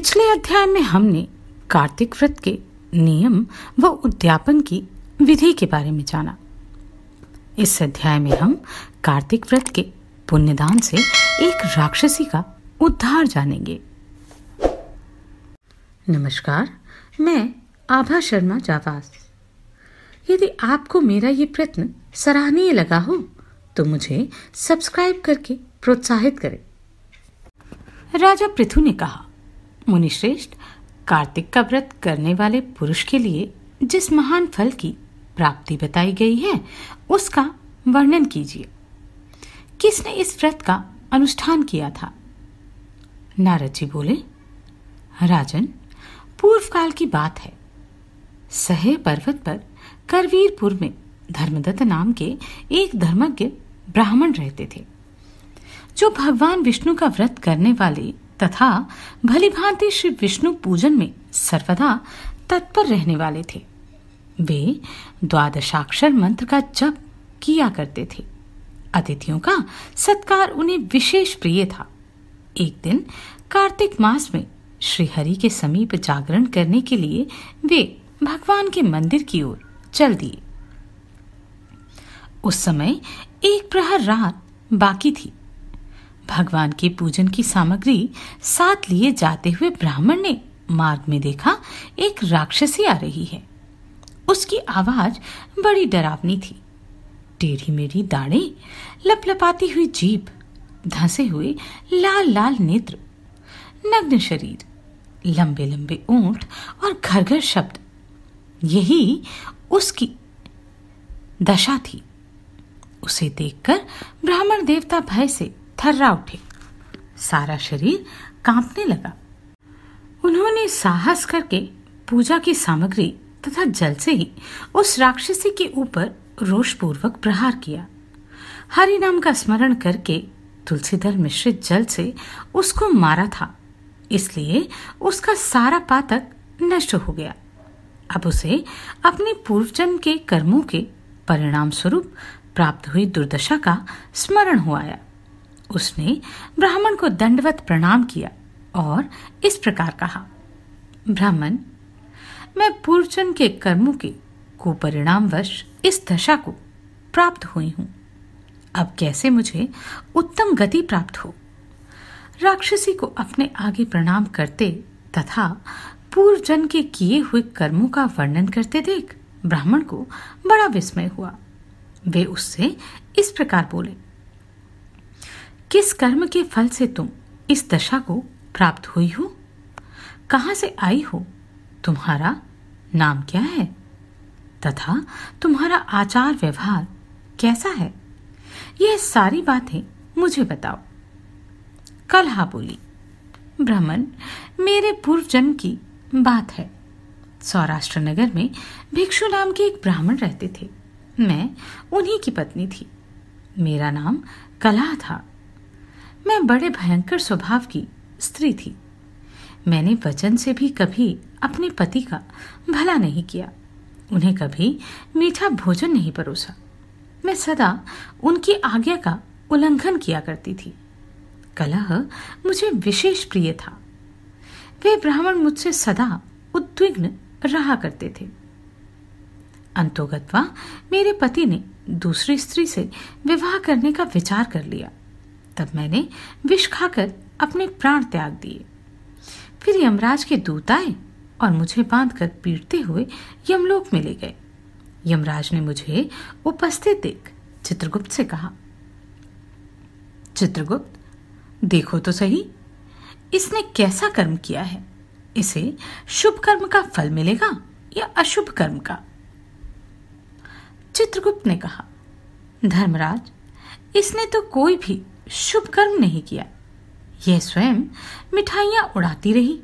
पिछले अध्याय में हमने कार्तिक व्रत के नियम व उद्यापन की विधि के बारे में जाना इस अध्याय में हम कार्तिक व्रत के पुण्यदान से एक राक्षसी का उद्धार जानेंगे नमस्कार मैं आभा शर्मा जावास यदि आपको मेरा ये प्रयत्न सराहनीय लगा हो तो मुझे सब्सक्राइब करके प्रोत्साहित करें राजा पृथु ने कहा मुनिश्रेष्ठ कार्तिक का व्रत करने वाले पुरुष के लिए जिस महान फल की प्राप्ति बताई गई है उसका वर्णन कीजिए किसने इस व्रत का अनुष्ठान किया था नारद जी बोले राजन पूर्व काल की बात है सहे पर्वत पर करवीरपुर में धर्मदत्त नाम के एक धर्मज्ञ ब्राह्मण रहते थे जो भगवान विष्णु का व्रत करने वाले तथा भलीभांति श्री विष्णु पूजन में सर्वदा तत्पर रहने वाले थे वे द्वादशाक्षर मंत्र का जप किया करते थे अतिथियों का सत्कार उन्हें विशेष प्रिय था एक दिन कार्तिक मास में श्रीहरि के समीप जागरण करने के लिए वे भगवान के मंदिर की ओर चल दिए उस समय एक प्रहर रात बाकी थी भगवान के पूजन की सामग्री साथ लिए जाते हुए ब्राह्मण ने मार्ग में देखा एक राक्षसी आ रही है उसकी आवाज बड़ी डरावनी थी टेढ़ी मेढ़ी दाढ़े लपलपाती हुई जीप धंसे हुए लाल लाल नेत्र नग्न शरीर लंबे लंबे ऊंट और घर घर शब्द यही उसकी दशा थी उसे देखकर ब्राह्मण देवता भय से थर्रा उठे सारा शरीर कांपने लगा उन्होंने साहस करके पूजा की सामग्री तथा जल से ही उस राक्षसी के ऊपर रोषपूर्वक प्रहार किया हरि नाम का स्मरण करके तुलसीधर मिश्रित जल से उसको मारा था इसलिए उसका सारा पातक नष्ट हो गया अब उसे अपने पूर्वजन्म के कर्मों के परिणाम स्वरूप प्राप्त हुई दुर्दशा का स्मरण हो आया उसने ब्राह्मण को दंडवत प्रणाम किया और इस प्रकार कहा ब्राह्मण मैं पूर्वजन के कर्मों के कुपरिणामवश इस दशा को प्राप्त हुई हूं अब कैसे मुझे उत्तम गति प्राप्त हो राक्षसी को अपने आगे प्रणाम करते तथा पूर्वजन के किए हुए कर्मों का वर्णन करते देख ब्राह्मण को बड़ा विस्मय हुआ वे उससे इस प्रकार बोले किस कर्म के फल से तुम इस दशा को प्राप्त हुई हो कहां से आई हो तुम्हारा नाम क्या है तथा तुम्हारा आचार व्यवहार कैसा है यह सारी बातें मुझे बताओ कलहा बोली ब्राह्मण मेरे पूर्व जन्म की बात है सौराष्ट्र नगर में भिक्षु नाम के एक ब्राह्मण रहते थे मैं उन्हीं की पत्नी थी मेरा नाम कला था मैं बड़े भयंकर स्वभाव की स्त्री थी मैंने वचन से भी कभी अपने पति का भला नहीं किया उन्हें कभी मीठा भोजन नहीं परोसा मैं सदा उनकी आज्ञा का उल्लंघन किया करती थी कलह मुझे विशेष प्रिय था वे ब्राह्मण मुझसे सदा उद्विग्न रहा करते थे अंतोगत्वा मेरे पति ने दूसरी स्त्री से विवाह करने का विचार कर लिया तब मैंने विष खाकर अपने प्राण त्याग दिए फिर यमराज के दूत आए और मुझे बांधकर पीटते हुए यमलोक में ले गए यमराज ने मुझे उपस्थित देख चित्रगुप्त से कहा चित्रगुप्त देखो तो सही इसने कैसा कर्म किया है इसे शुभ कर्म का फल मिलेगा या अशुभ कर्म का चित्रगुप्त ने कहा धर्मराज इसने तो कोई भी शुभ कर्म नहीं किया यह स्वयं मिठाइयां उड़ाती रही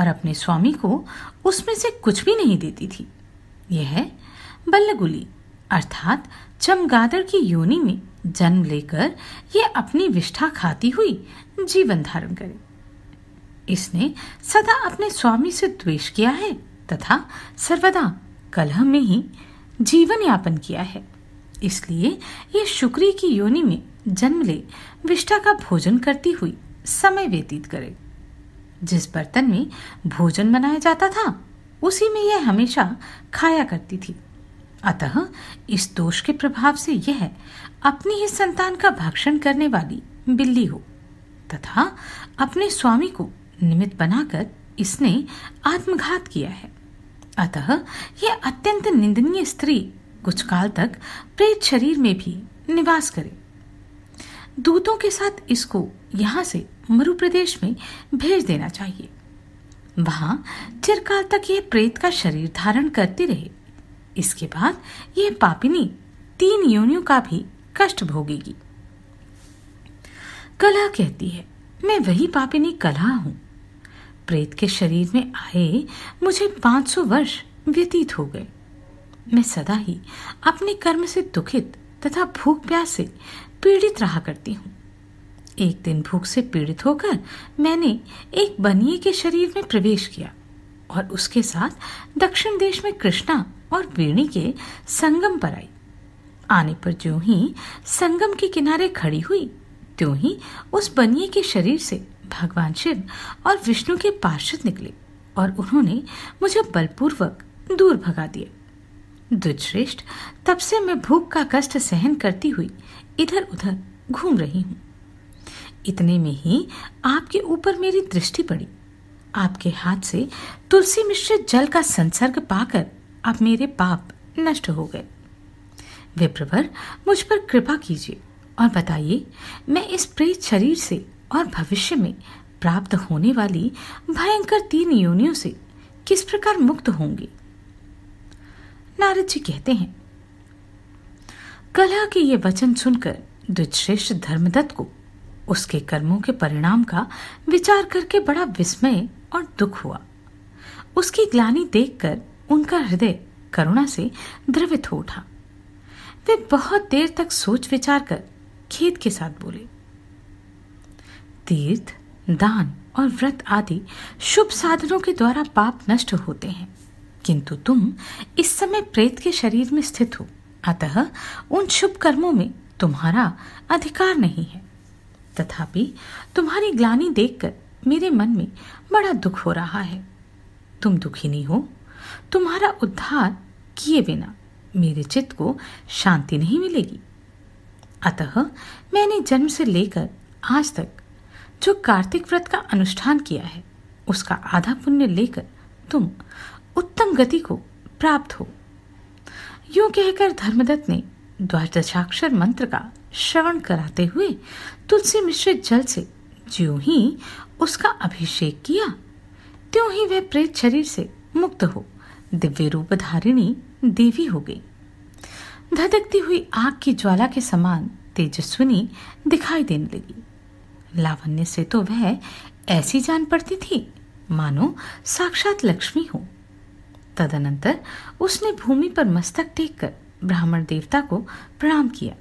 और अपने स्वामी को उसमें से कुछ भी नहीं देती थी यह बल्लगुली अर्थात चमगादड़ की योनि में जन्म लेकर यह अपनी विष्ठा खाती हुई जीवन धारण करे इसने सदा अपने स्वामी से द्वेष किया है तथा सर्वदा कलह में ही जीवन यापन किया है इसलिए यह शुक्री की योनि में जन्म ले विष्ठा का भोजन करती हुई समय व्यतीत करे जिस बर्तन में भोजन बनाया जाता था उसी में यह हमेशा खाया करती थी अतः इस दोष के प्रभाव से यह अपनी ही संतान का भक्षण करने वाली बिल्ली हो तथा अपने स्वामी को निमित बनाकर इसने आत्मघात किया है अतः यह अत्यंत निंदनीय स्त्री कुछ काल तक प्रेत शरीर में भी निवास करे दूतों के साथ इसको यहाँ से मरु प्रदेश में भेज देना चाहिए वहाँ चिरकाल तक यह प्रेत का शरीर धारण करती रहे इसके बाद यह पापिनी तीन योनियों का भी कष्ट भोगेगी कला कहती है मैं वही पापिनी कला हूं प्रेत के शरीर में आए मुझे 500 वर्ष व्यतीत हो गए मैं सदा ही अपने कर्म से दुखित तथा भूख प्यास से पीड़ित रहा करती हूँ एक दिन भूख से पीड़ित होकर मैंने एक बनिए के शरीर में प्रवेश किया और उसके साथ दक्षिण देश में कृष्णा और वेणी के संगम पर आई आने पर जो ही संगम के किनारे खड़ी हुई त्यों ही उस बनिए के शरीर से भगवान शिव और विष्णु के पार्षद निकले और उन्होंने मुझे बलपूर्वक दूर भगा दिए दुर्श्रेष्ठ तब से मैं भूख का कष्ट सहन करती हुई इधर उधर घूम रही हूं इतने में ही आपके ऊपर मेरी दृष्टि पड़ी आपके हाथ से तुलसी मिश्रित जल का संसर्ग पाकर अब मेरे पाप नष्ट हो गए विप्रवर मुझ पर कृपा कीजिए और बताइए मैं इस प्रेत शरीर से और भविष्य में प्राप्त होने वाली भयंकर तीन योनियों से किस प्रकार मुक्त होंगे नारद जी कहते हैं कला के ये वचन सुनकर दुश्रेष्ठ धर्मदत्त को उसके कर्मों के परिणाम का विचार करके बड़ा विस्मय और दुख हुआ उसकी ग्लानी देखकर उनका हृदय करुणा से द्रवित हो उठा वे बहुत देर तक सोच विचार कर खेत के साथ बोले तीर्थ दान और व्रत आदि शुभ साधनों के द्वारा पाप नष्ट होते हैं किंतु तुम इस समय प्रेत के शरीर में स्थित हो अतः उन शुभ कर्मों में तुम्हारा अधिकार नहीं है तथापि तुम्हारी ग्लानी देखकर मेरे मन में बड़ा दुख हो रहा है तुम दुखी नहीं हो तुम्हारा उद्धार किए बिना मेरे चित्त को शांति नहीं मिलेगी अतः मैंने जन्म से लेकर आज तक जो कार्तिक व्रत का अनुष्ठान किया है उसका आधा पुण्य लेकर तुम उत्तम गति को प्राप्त हो यूं कहकर धर्मदत्त ने द्वादशाक्षर मंत्र का श्रवण कराते हुए तुलसी मिश्रित जल से जो ही उसका अभिषेक किया त्यों ही वह प्रेत शरीर से मुक्त हो दिव्य रूप धारिणी देवी हो गई धधकती हुई आग की ज्वाला के समान तेजस्विनी दिखाई देने लगी लावण्य से तो वह ऐसी जान पड़ती थी मानो साक्षात लक्ष्मी हो तदनंतर उसने भूमि पर मस्तक टेक कर ब्राह्मण देवता को प्रणाम किया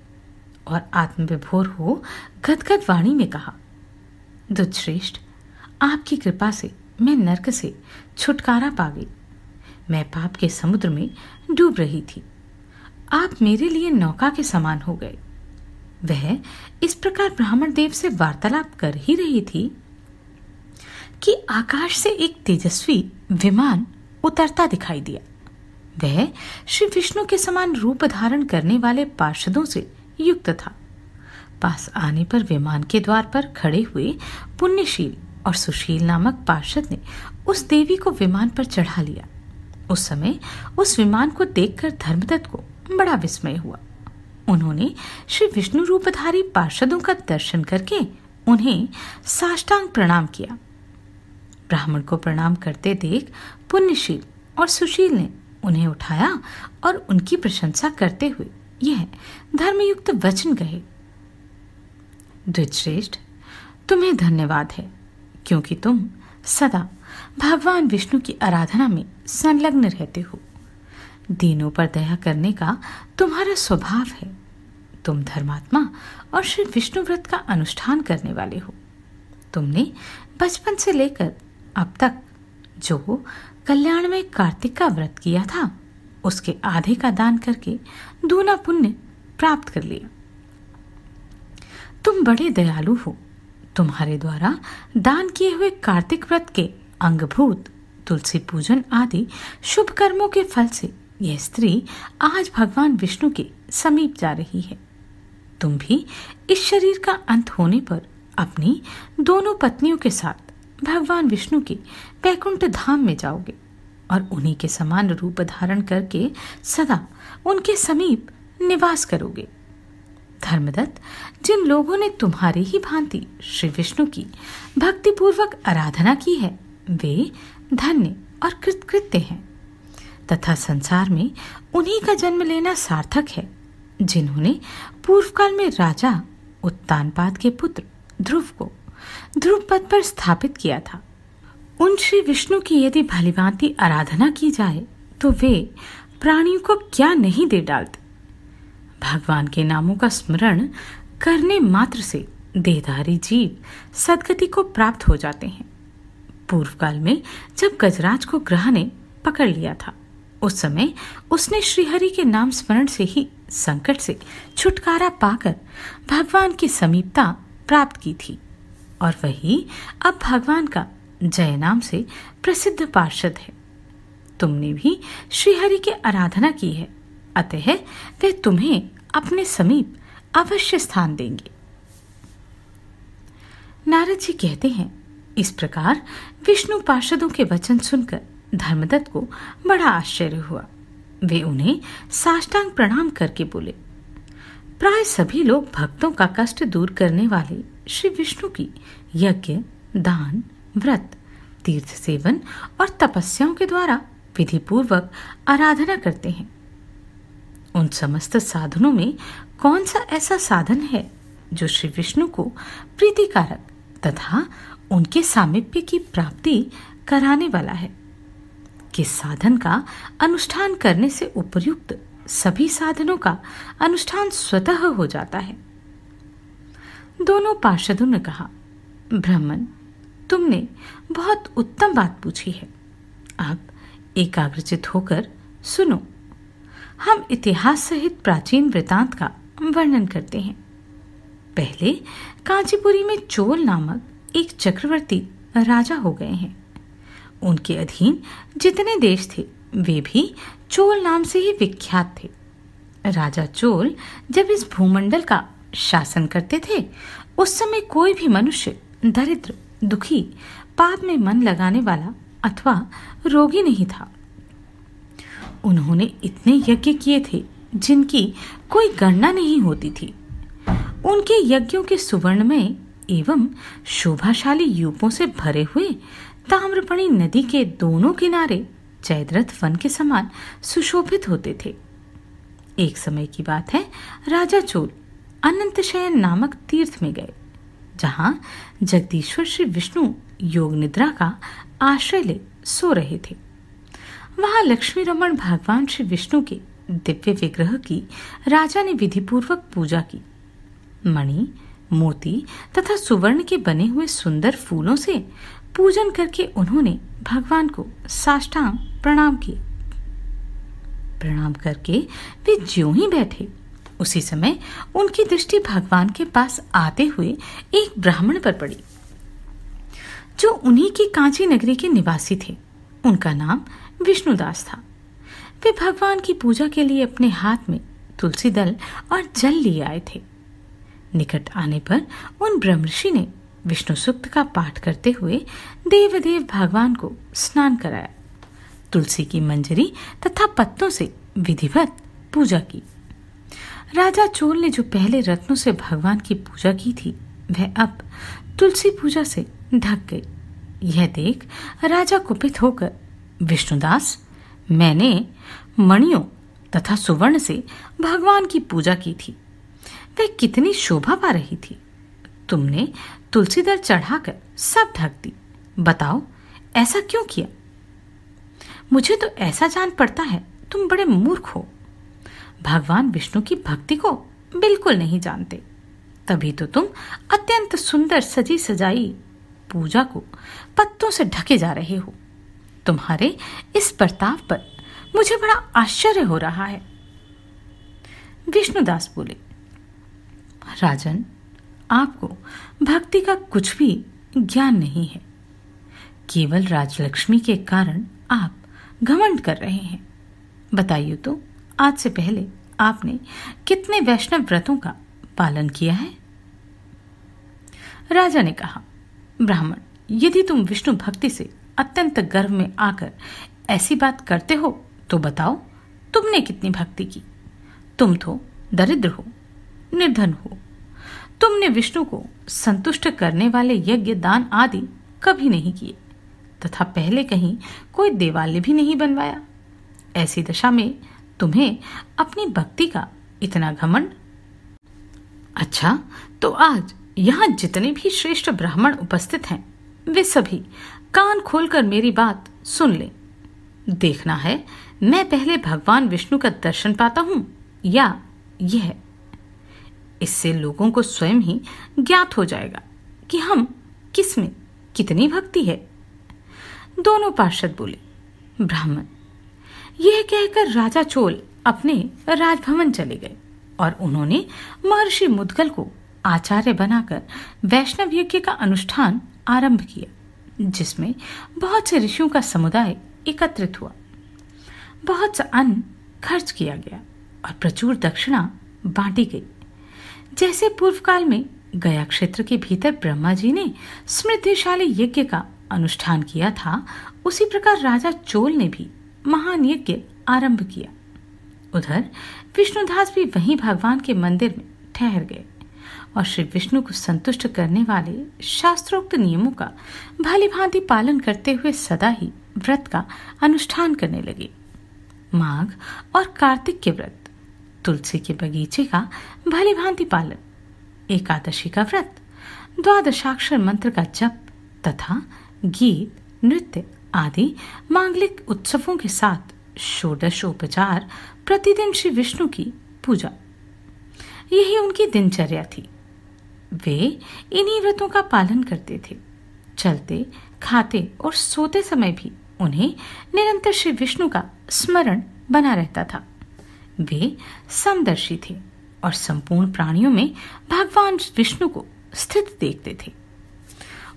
और आत्मविभोर हो गदगद वाणी में कहा दुश्रेष्ठ आपकी कृपा से मैं नरक से छुटकारा पा गई मैं पाप के समुद्र में डूब रही थी आप मेरे लिए नौका के समान हो गए वह इस प्रकार ब्राह्मण देव से वार्तालाप कर ही रही थी कि आकाश से एक तेजस्वी विमान उतरता दिखाई दिया वह श्री विष्णु के समान रूप धारण करने वाले पार्षदों से युक्त था पास आने पर विमान के द्वार पर खड़े हुए पुण्यशील और सुशील नामक पार्षद ने उस देवी को विमान पर चढ़ा लिया उस समय उस विमान को देखकर धर्मदत्त को बड़ा विस्मय हुआ उन्होंने श्री विष्णु रूपधारी पार्षदों का दर्शन करके उन्हें साष्टांग प्रणाम किया ब्राह्मण को प्रणाम करते देख पुण्यशील और सुशील ने उन्हें उठाया और उनकी प्रशंसा करते हुए यह धर्मयुक्त वचन कहे धृतश्रेष्ठ तुम्हें धन्यवाद है क्योंकि तुम सदा भगवान विष्णु की आराधना में संलग्न रहते हो दीनों पर दया करने का तुम्हारा स्वभाव है तुम धर्मात्मा और श्री विष्णु व्रत का अनुष्ठान करने वाले हो तुमने बचपन से लेकर अब तक जो कल्याण में कार्तिक का व्रत किया था उसके आधे का दान करके दूना पुण्य प्राप्त कर लिया तुम बड़े दयालु हो तुम्हारे द्वारा दान किए हुए कार्तिक व्रत के अंगभूत तुलसी पूजन आदि शुभ कर्मों के फल से यह स्त्री आज भगवान विष्णु के समीप जा रही है तुम भी इस शरीर का अंत होने पर अपनी दोनों पत्नियों के साथ भगवान विष्णु के वैकुंठ धाम में जाओगे और उन्हीं के समान रूप धारण करके सदा उनके समीप निवास करोगे धर्मदत्त जिन लोगों ने तुम्हारे ही भांति श्री विष्णु की भक्तिपूर्वक आराधना की है वे धन्य और कृतकृत्य हैं तथा संसार में उन्हीं का जन्म लेना सार्थक है जिन्होंने पूर्वकाल में राजा उत्तानपाद के पुत्र ध्रुव को ध्रुव पद पर स्थापित किया था उन श्री विष्णु की यदि भलीभांति आराधना की जाए तो वे प्राणियों को क्या नहीं दे डालते भगवान के नामों का स्मरण करने मात्र से देहधारी जीव सदगति को प्राप्त हो जाते हैं पूर्व काल में जब गजराज को ग्रह ने पकड़ लिया था उस समय उसने श्रीहरि के नाम स्मरण से ही संकट से छुटकारा पाकर भगवान की समीपता प्राप्त की थी और वही अब भगवान का जय नाम से प्रसिद्ध पार्षद है तुमने भी श्रीहरि की आराधना की है अतः वे तुम्हें अपने समीप अवश्य स्थान देंगे नारद जी कहते हैं इस प्रकार विष्णु पार्षदों के वचन सुनकर धर्मदत्त को बड़ा आश्चर्य हुआ वे उन्हें साष्टांग प्रणाम करके बोले प्राय सभी लोग भक्तों का कष्ट दूर करने वाले श्री विष्णु की यज्ञ दान व्रत तीर्थ सेवन और तपस्याओं के द्वारा पूर्वक आराधना करते हैं उन समस्त साधनों में कौन सा ऐसा साधन है जो श्री विष्णु को प्रीतिकारक तथा उनके सामिप्य की प्राप्ति कराने वाला है किस साधन का अनुष्ठान करने से उपयुक्त सभी साधनों का अनुष्ठान स्वतः हो जाता है दोनों पार्षदों ने कहा ब्राह्मण तुमने बहुत उत्तम बात पूछी है आप एकाग्रचित होकर सुनो हम इतिहास सहित प्राचीन वृतांत का वर्णन करते हैं पहले कांचीपुरी में चोल नामक एक चक्रवर्ती राजा हो गए हैं उनके अधीन जितने देश थे वे भी चोल नाम से ही विख्यात थे राजा चोल जब इस भूमंडल का शासन करते थे उस समय कोई भी मनुष्य दरिद्र दुखी पाप में मन लगाने वाला अथवा रोगी नहीं था उन्होंने इतने यज्ञ किए थे जिनकी कोई गणना नहीं होती थी उनके यज्ञों के सुवर्णमय एवं शोभाशाली यूपों से भरे हुए ताम्रपणी नदी के दोनों किनारे चैद्रथ वन के समान सुशोभित होते थे एक समय की बात है राजा चोल अनंत शयन नामक तीर्थ में गए जहां जगदीश्वर श्री विष्णु योग निद्रा का आश्रय ले सो रहे थे वहां लक्ष्मी रमन भगवान श्री विष्णु के दिव्य विग्रह की राजा ने विधि पूर्वक पूजा की मणि मोती तथा सुवर्ण के बने हुए सुंदर फूलों से पूजन करके उन्होंने भगवान को साष्टांग प्रणाम किए प्रणाम करके वे ज्यों ही बैठे उसी समय उनकी दृष्टि भगवान के पास आते हुए एक ब्राह्मण पर पड़ी जो उन्हीं की कांची नगरी के निवासी थे उनका नाम विष्णुदास था वे भगवान की पूजा के लिए अपने हाथ में तुलसी दल और जल लिए आए थे निकट आने पर उन ब्रह्मषि ने विष्णु सूक्त का पाठ करते हुए देवदेव भगवान को स्नान कराया तुलसी की मंजरी तथा पत्तों से विधिवत पूजा की राजा चोल ने जो पहले रत्नों से भगवान की पूजा की थी वह अब तुलसी पूजा से ढक गई यह देख राजा कुपित होकर विष्णुदास मैंने मणियों तथा सुवर्ण से भगवान की पूजा की थी वह कितनी शोभा पा रही थी तुमने तुलसी दल चढ़ाकर सब ढक दी बताओ ऐसा क्यों किया मुझे तो ऐसा जान पड़ता है तुम बड़े मूर्ख हो भगवान विष्णु की भक्ति को बिल्कुल नहीं जानते तभी तो तुम अत्यंत सुंदर सजी सजाई पूजा को पत्तों से ढके जा रहे हो तुम्हारे इस बर्ताव पर मुझे बड़ा आश्चर्य हो रहा है विष्णुदास बोले राजन आपको भक्ति का कुछ भी ज्ञान नहीं है केवल राजलक्ष्मी के कारण आप घमंड कर रहे हैं बताइए तो आज से पहले आपने कितने वैष्णव व्रतों का पालन किया है राजा ने कहा ब्राह्मण यदि तुम विष्णु भक्ति से अत्यंत गर्व में आकर ऐसी बात करते हो तो बताओ तुमने कितनी भक्ति की तुम तो दरिद्र हो निर्धन हो तुमने विष्णु को संतुष्ट करने वाले यज्ञ दान आदि कभी नहीं किए तथा पहले कहीं कोई देवालय भी नहीं बनवाया ऐसी दशा में तुम्हें अपनी भक्ति का इतना घमंड अच्छा तो आज यहाँ जितने भी श्रेष्ठ ब्राह्मण उपस्थित हैं वे सभी कान खोलकर मेरी बात सुन लें देखना है मैं पहले भगवान विष्णु का दर्शन पाता हूँ या यह इससे लोगों को स्वयं ही ज्ञात हो जाएगा कि हम किस में कितनी भक्ति है दोनों पार्षद बोले ब्राह्मण यह कहकर राजा चोल अपने राजभवन चले गए और उन्होंने महर्षि मुदगल को आचार्य बनाकर वैष्णव यज्ञ का अनुष्ठान आरंभ किया जिसमें बहुत से ऋषियों का समुदाय एकत्रित हुआ बहुत सा अन्न खर्च किया गया और प्रचुर दक्षिणा बांटी गई जैसे पूर्व काल में गया क्षेत्र के भीतर ब्रह्मा जी ने समृद्धिशाली यज्ञ का अनुष्ठान किया था उसी प्रकार राजा चोल ने भी महान यज्ञ आरंभ किया उधर विष्णुदास भी वहीं भगवान के मंदिर में ठहर गए और श्री विष्णु को संतुष्ट करने वाले शास्त्रोक्त नियमों का भली भांति पालन करते हुए सदा ही व्रत का अनुष्ठान करने लगे माघ और कार्तिक के व्रत तुलसी के बगीचे का भली भांति पालन एकादशी का व्रत द्वादशाक्षर मंत्र का जप तथा गीत नृत्य आदि मांगलिक उत्सवों के साथ उपचार प्रतिदिन श्री विष्णु की पूजा यही उनकी दिनचर्या थी वे इन्हीं व्रतों का पालन करते थे चलते खाते और सोते समय भी उन्हें निरंतर श्री विष्णु का स्मरण बना रहता था वे समदर्शी थे और संपूर्ण प्राणियों में भगवान विष्णु को स्थित देखते थे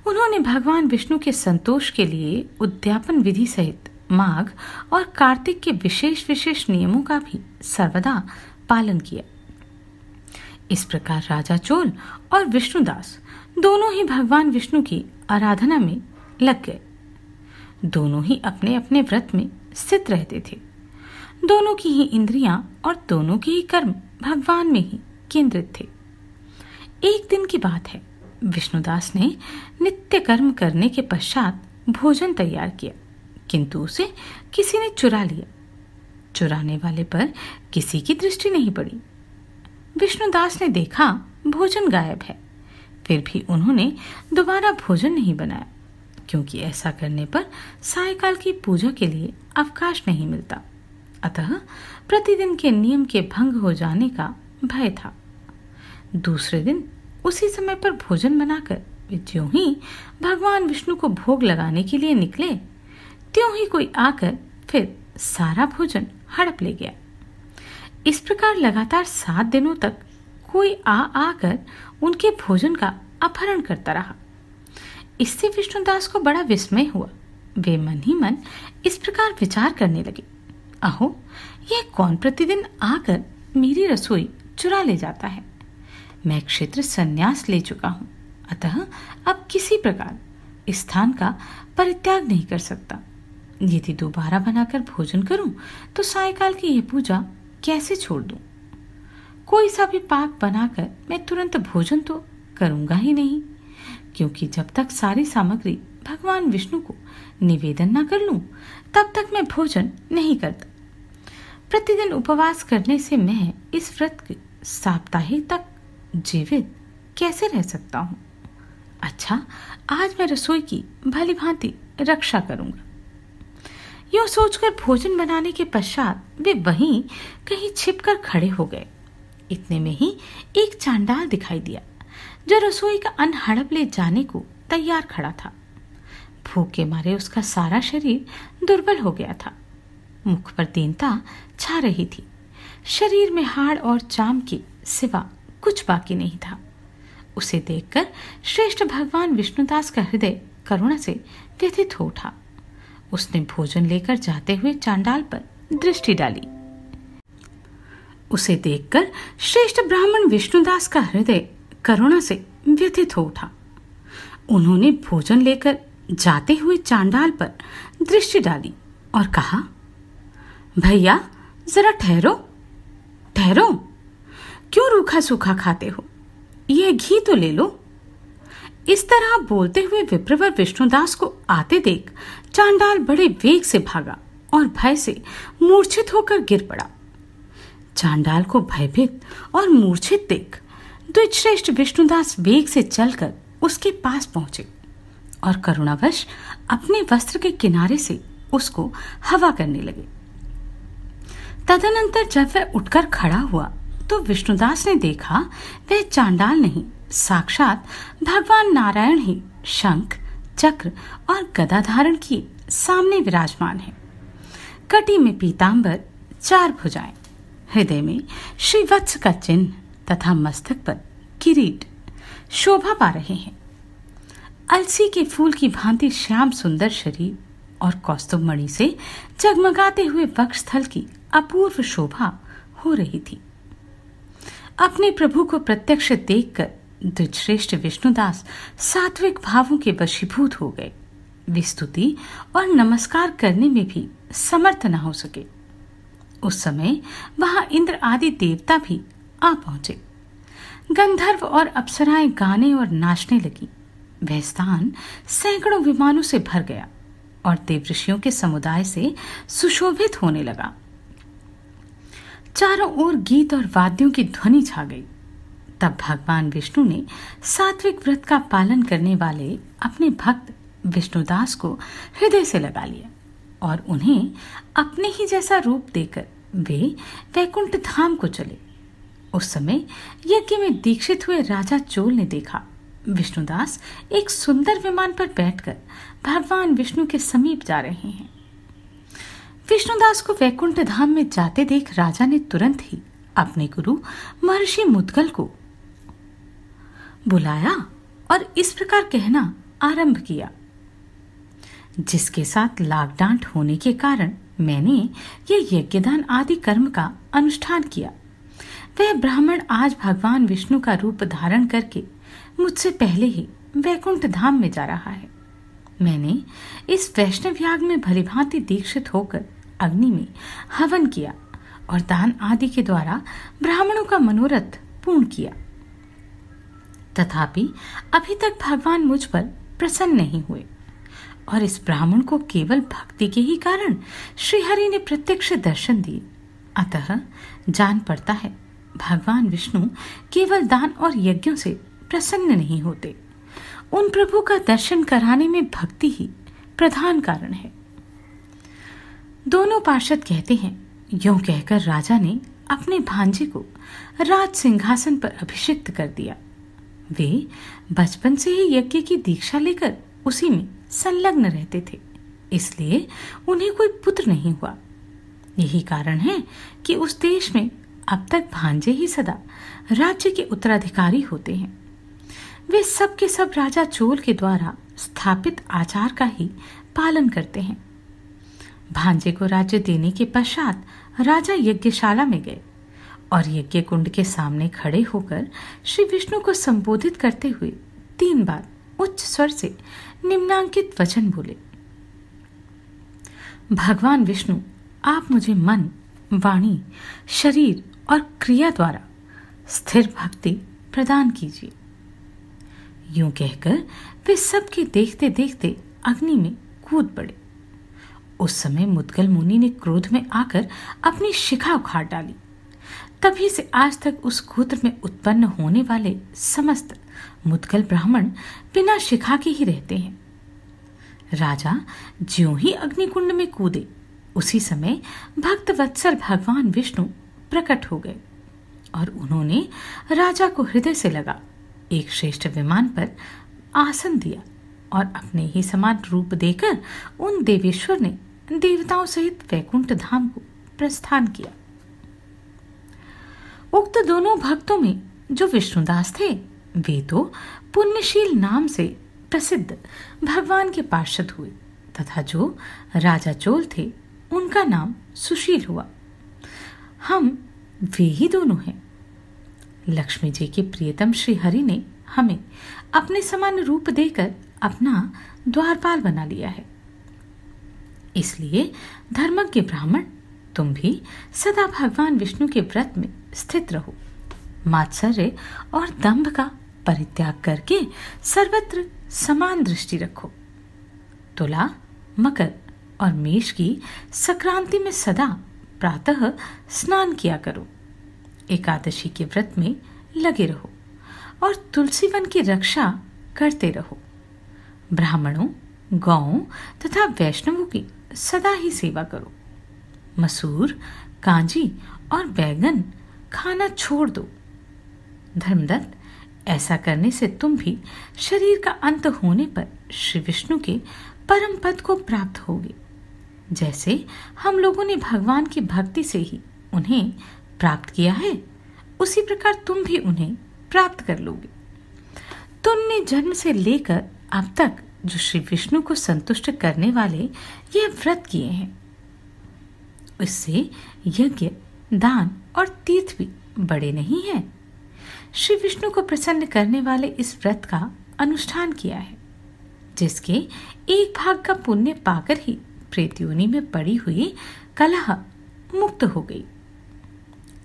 उन्होंने भगवान विष्णु के संतोष के लिए उद्यापन विधि सहित माघ और कार्तिक के विशेष विशेष नियमों का भी सर्वदा पालन किया इस प्रकार राजा चोल और विष्णुदास दोनों ही भगवान विष्णु की आराधना में लग गए दोनों ही अपने अपने व्रत में स्थित रहते थे दोनों की ही इंद्रियां और दोनों के ही कर्म भगवान में ही केंद्रित थे एक दिन की बात है विष्णुदास ने नित्य कर्म करने के पश्चात भोजन तैयार किया किंतु उसे किसी ने चुरा लिया चुराने वाले पर किसी की दृष्टि नहीं पड़ी विष्णुदास ने देखा भोजन गायब है फिर भी उन्होंने दोबारा भोजन नहीं बनाया क्योंकि ऐसा करने पर सायकाल की पूजा के लिए अवकाश नहीं मिलता अतः प्रतिदिन के नियम के भंग हो जाने का भय था दूसरे दिन उसी समय पर भोजन बनाकर वे ही भगवान विष्णु को भोग लगाने के लिए निकले त्यों ही कोई आकर फिर सारा भोजन हड़प ले गया इस प्रकार लगातार सात दिनों तक कोई आ आकर उनके भोजन का अपहरण करता रहा इससे विष्णुदास को बड़ा विस्मय हुआ वे मन ही मन इस प्रकार विचार करने लगे अहो यह कौन प्रतिदिन आकर मेरी रसोई चुरा ले जाता है मैं क्षेत्र संन्यास ले चुका हूँ अतः अब किसी प्रकार स्थान का परित्याग नहीं कर सकता यदि दोबारा बनाकर भोजन करूं तो सायकाल की यह पूजा कैसे छोड़ दूं? कोई सा भी पाक बनाकर मैं तुरंत भोजन तो करूंगा ही नहीं क्योंकि जब तक सारी सामग्री भगवान विष्णु को निवेदन ना कर लूं, तब तक मैं भोजन नहीं करता प्रतिदिन उपवास करने से मैं इस व्रत के साप्ताहिक तक जीवित कैसे रह सकता हूँ अच्छा आज मैं रसोई की भली भांति रक्षा करूंगा यो सोचकर भोजन बनाने के पश्चात वे वहीं कहीं छिपकर खड़े हो गए इतने में ही एक चांडाल दिखाई दिया जो रसोई का अन्न हड़प ले जाने को तैयार खड़ा था भूख के मारे उसका सारा शरीर दुर्बल हो गया था मुख पर दीनता छा रही थी शरीर में हाड़ और चाम के सिवा कुछ बाकी नहीं था उसे देखकर श्रेष्ठ भगवान विष्णुदास का हृदय करुणा से व्यथित हो उठा उसने भोजन लेकर जाते हुए चांडाल पर दृष्टि डाली उसे देखकर श्रेष्ठ ब्राह्मण विष्णुदास का हृदय करुणा से व्यथित हो उठा उन्होंने भोजन लेकर जाते हुए चांडाल पर दृष्टि डाली और कहा भैया जरा ठहरो ठहरो क्यों रूखा सूखा खाते हो यह घी तो ले लो इस तरह बोलते हुए विप्रवर विष्णुदास को आते देख चांडाल बड़े वेग से भागा और भय से मूर्छित होकर गिर पड़ा चांडाल को भयभीत और मूर्छित देख द्विश्रेष्ठ विष्णुदास वेग से चलकर उसके पास पहुंचे और करुणावश अपने वस्त्र के किनारे से उसको हवा करने लगे तदनंतर जब वह उठकर खड़ा हुआ तो विष्णुदास ने देखा वह चांडाल नहीं साक्षात भगवान नारायण ही शंख चक्र और गदा धारण की सामने विराजमान है कटी में पीतांबर चार भुजाएं हृदय में श्री वत्स का चिन्ह तथा मस्तक पर किरीट शोभा पा रहे हैं अलसी के फूल की भांति श्याम सुंदर शरीर और कौस्तुभ मणि से जगमगाते हुए वक्षस्थल की अपूर्व शोभा हो रही थी अपने प्रभु को प्रत्यक्ष देखकर धुजश्रेष्ठ विष्णुदास सात्विक भावों के वशीभूत हो गए विस्तुति और नमस्कार करने में भी समर्थ न हो सके उस समय वहां इंद्र आदि देवता भी आ पहुंचे गंधर्व और अप्सराएं गाने और नाचने लगी वह स्थान सैकड़ों विमानों से भर गया और देवऋषियों के समुदाय से सुशोभित होने लगा चारों ओर गीत और वाद्यों की ध्वनि छा गई तब भगवान विष्णु ने सात्विक व्रत का पालन करने वाले अपने भक्त विष्णुदास को हृदय से लगा लिया और उन्हें अपने ही जैसा रूप देकर वे वैकुंठ धाम को चले उस समय यज्ञ में दीक्षित हुए राजा चोल ने देखा विष्णुदास एक सुंदर विमान पर बैठकर भगवान विष्णु के समीप जा रहे हैं विष्णुदास को वैकुंठ धाम में जाते देख राजा ने तुरंत ही अपने गुरु महर्षि मुदगल को बुलाया और इस प्रकार कहना आरंभ किया जिसके साथ लागडांट होने के कारण मैंने ये यज्ञदान आदि कर्म का अनुष्ठान किया वह ब्राह्मण आज भगवान विष्णु का रूप धारण करके मुझसे पहले ही वैकुंठ धाम में जा रहा है मैंने इस वैष्णव याग में भलीभांति दीक्षित होकर अग्नि में हवन किया और दान आदि के द्वारा ब्राह्मणों का मनोरथ पूर्ण किया तथापि अभी तक भगवान मुझ पर प्रसन्न नहीं हुए और इस ब्राह्मण को केवल भक्ति के ही कारण श्रीहरि ने प्रत्यक्ष दर्शन दिए अतः जान पड़ता है भगवान विष्णु केवल दान और यज्ञों से प्रसन्न नहीं होते उन प्रभु का दर्शन कराने में भक्ति ही प्रधान कारण है दोनों पार्षद कहते हैं यो कहकर राजा ने अपने भांजे को राज सिंहासन पर अभिषिक्त कर दिया वे बचपन से ही यज्ञ की दीक्षा लेकर उसी में संलग्न रहते थे इसलिए उन्हें कोई पुत्र नहीं हुआ यही कारण है कि उस देश में अब तक भांजे ही सदा राज्य के उत्तराधिकारी होते हैं वे सब के सब राजा चोल के द्वारा स्थापित आचार का ही पालन करते हैं भांजे को राज्य देने के पश्चात राजा यज्ञशाला में गए और यज्ञ कुंड के सामने खड़े होकर श्री विष्णु को संबोधित करते हुए तीन बार उच्च स्वर से निम्नांकित वचन बोले भगवान विष्णु आप मुझे मन वाणी शरीर और क्रिया द्वारा स्थिर भक्ति प्रदान कीजिए यूं कहकर वे सबके देखते देखते अग्नि में कूद पड़े उस समय मुदगल मुनि ने क्रोध में आकर अपनी शिखा उखाड़ डाली तभी से आज तक उस गोत्र में उत्पन्न होने वाले समस्त मुदगल ब्राह्मण बिना शिखा के ही रहते हैं राजा ज्यो ही अग्निकुंड में कूदे उसी समय भक्त वत्सर भगवान विष्णु प्रकट हो गए और उन्होंने राजा को हृदय से लगा एक श्रेष्ठ विमान पर आसन दिया और अपने ही समान रूप देकर उन देवेश्वर ने देवताओं सहित वैकुंठ धाम को प्रस्थान किया उक्त दोनों भक्तों में जो विष्णुदास थे वे तो पुण्यशील नाम से प्रसिद्ध भगवान के पार्षद हुए तथा जो राजा चोल थे उनका नाम सुशील हुआ हम वे ही दोनों हैं लक्ष्मी जी के प्रियतम श्री हरि ने हमें अपने समान रूप देकर अपना द्वारपाल बना लिया है इसलिए धर्मज्ञ ब्राह्मण तुम भी सदा भगवान विष्णु के व्रत में स्थित रहो मात्सर्य और दंभ का परित्याग करके सर्वत्र समान दृष्टि रखो तुला मकर और मेष की संक्रांति में सदा प्रातः स्नान किया करो एकादशी के व्रत में लगे रहो और तुलसी वन की रक्षा करते रहो ब्राह्मणों गौ तथा वैष्णवों की सदा ही सेवा करो मसूर कांजी और बैगन खाना छोड़ दो धर्मदत्त ऐसा करने से तुम भी शरीर का अंत होने पर श्री विष्णु के परम पद को प्राप्त होगे जैसे हम लोगों ने भगवान की भक्ति से ही उन्हें प्राप्त किया है उसी प्रकार तुम भी उन्हें प्राप्त कर लोगे तुमने जन्म से लेकर अब तक जो श्री विष्णु को संतुष्ट करने वाले यह व्रत किए हैं इससे यज्ञ दान और तीर्थ भी बड़े नहीं हैं श्री विष्णु को प्रसन्न करने वाले इस व्रत का अनुष्ठान किया है जिसके एक भाग का पुण्य पाकर ही प्रेत्योनि में पड़ी हुई कलह मुक्त हो गई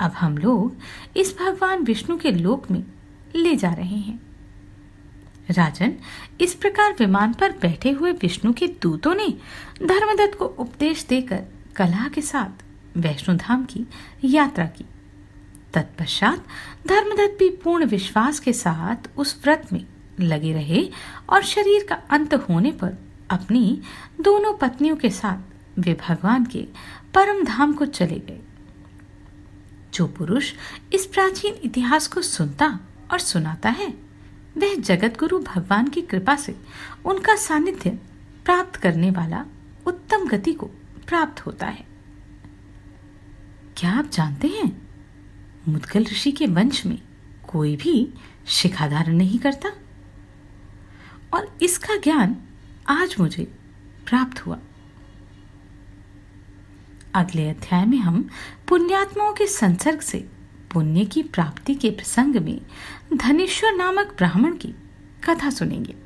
अब हम लोग इस भगवान विष्णु के लोक में ले जा रहे हैं राजन इस प्रकार विमान पर बैठे हुए विष्णु के दूतों ने धर्मदत्त को उपदेश देकर कला के साथ वैष्णो धाम की यात्रा की तत्पश्चात धर्मदत्त भी पूर्ण विश्वास के साथ उस व्रत में लगे रहे और शरीर का अंत होने पर अपनी दोनों पत्नियों के साथ वे भगवान के परम धाम को चले गए जो पुरुष इस प्राचीन इतिहास को सुनता और सुनाता है वह जगतगुरु भगवान की कृपा से उनका सानिध्य प्राप्त करने वाला उत्तम गति को प्राप्त होता है क्या आप जानते हैं मुदगल ऋषि के वंश में कोई भी शिखा धारण नहीं करता और इसका ज्ञान आज मुझे प्राप्त हुआ अगले अध्याय में हम पुण्यात्माओं के संसर्ग से पुण्य की प्राप्ति के प्रसंग में धनेश्वर नामक ब्राह्मण की कथा सुनेंगे